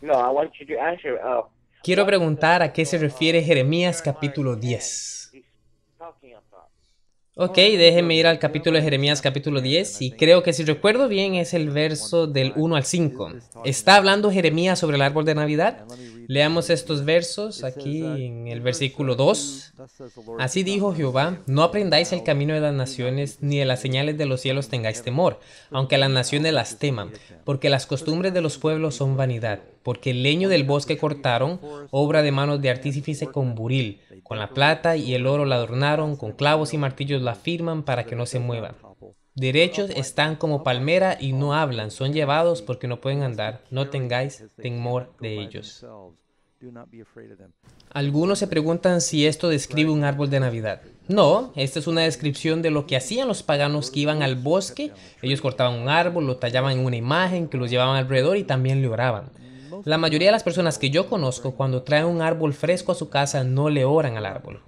No, uh, Quiero preguntar a qué se refiere Jeremías capítulo 10. Ok, déjenme ir al capítulo de Jeremías capítulo 10 y creo que si recuerdo bien es el verso del 1 al 5. ¿Está hablando Jeremías sobre el árbol de Navidad? Leamos estos versos aquí en el versículo 2. Así dijo Jehová, no aprendáis el camino de las naciones, ni de las señales de los cielos tengáis temor, aunque las naciones las teman, porque las costumbres de los pueblos son vanidad porque el leño del bosque cortaron, obra de manos de artífice con buril, con la plata y el oro la adornaron, con clavos y martillos la firman para que no se muevan. Derechos están como palmera y no hablan, son llevados porque no pueden andar, no tengáis temor de ellos. Algunos se preguntan si esto describe un árbol de Navidad. No, esta es una descripción de lo que hacían los paganos que iban al bosque. Ellos cortaban un árbol, lo tallaban en una imagen, que los llevaban alrededor y también le oraban. La mayoría de las personas que yo conozco cuando traen un árbol fresco a su casa no le oran al árbol.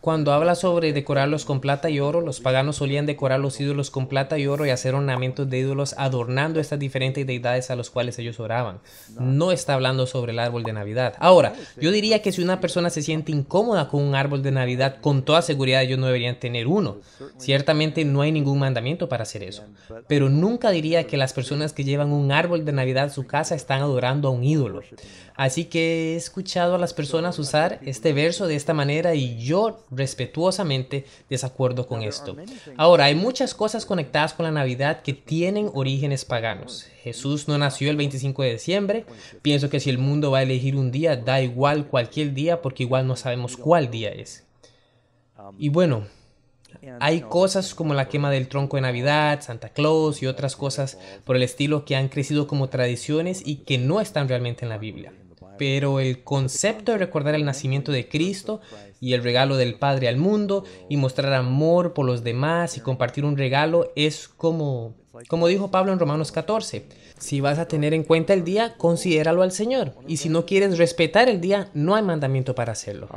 Cuando habla sobre decorarlos con plata y oro, los paganos solían decorar los ídolos con plata y oro y hacer ornamentos de ídolos adornando estas diferentes deidades a los cuales ellos oraban. No está hablando sobre el árbol de Navidad. Ahora, yo diría que si una persona se siente incómoda con un árbol de Navidad, con toda seguridad ellos no deberían tener uno. Ciertamente no hay ningún mandamiento para hacer eso. Pero nunca diría que las personas que llevan un árbol de Navidad a su casa están adorando a un ídolo. Así que he escuchado a las personas usar este verso de esta manera y yo respetuosamente desacuerdo con esto. Ahora, hay muchas cosas conectadas con la Navidad que tienen orígenes paganos. Jesús no nació el 25 de diciembre. Pienso que si el mundo va a elegir un día, da igual cualquier día porque igual no sabemos cuál día es. Y bueno, hay cosas como la quema del tronco de Navidad, Santa Claus y otras cosas por el estilo que han crecido como tradiciones y que no están realmente en la Biblia pero el concepto de recordar el nacimiento de Cristo y el regalo del Padre al mundo y mostrar amor por los demás y compartir un regalo es como, como dijo Pablo en Romanos 14, si vas a tener en cuenta el día, considéralo al Señor. Y si no quieres respetar el día, no hay mandamiento para hacerlo.